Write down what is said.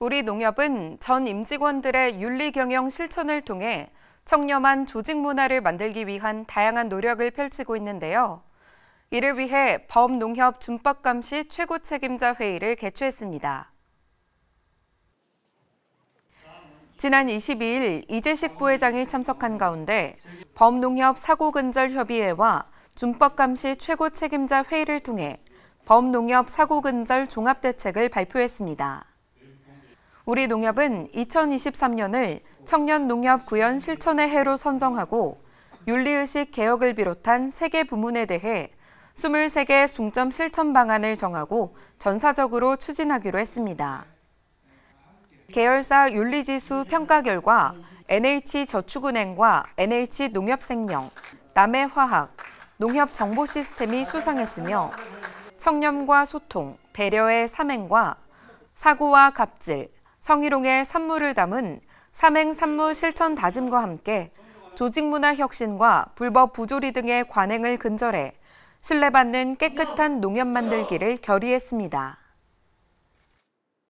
우리 농협은 전 임직원들의 윤리 경영 실천을 통해 청렴한 조직 문화를 만들기 위한 다양한 노력을 펼치고 있는데요. 이를 위해 범농협 준법 감시 최고 책임자 회의를 개최했습니다. 지난 22일 이재식 부회장이 참석한 가운데 범농협 사고근절협의회와 준법감시 최고 책임자 회의를 통해 범농협 사고근절 종합대책을 발표했습니다. 우리 농협은 2023년을 청년 농협 구현 실천의 해로 선정하고 윤리의식 개혁을 비롯한 세 개 부문에 대해 23개 중점 실천 방안을 정하고 전사적으로 추진하기로 했습니다. 계열사 윤리지수 평가 결과 NH저축은행과 NH농협생명, 남해화학, 농협정보시스템이 수상했으며 청렴과 소통, 배려의 삼행과 사고와 갑질, 성희롱의 산물을 담은 삼행 산무 실천 다짐과 함께 조직문화 혁신과 불법 부조리 등의 관행을 근절해 신뢰받는 깨끗한 농협 만들기를 결의했습니다.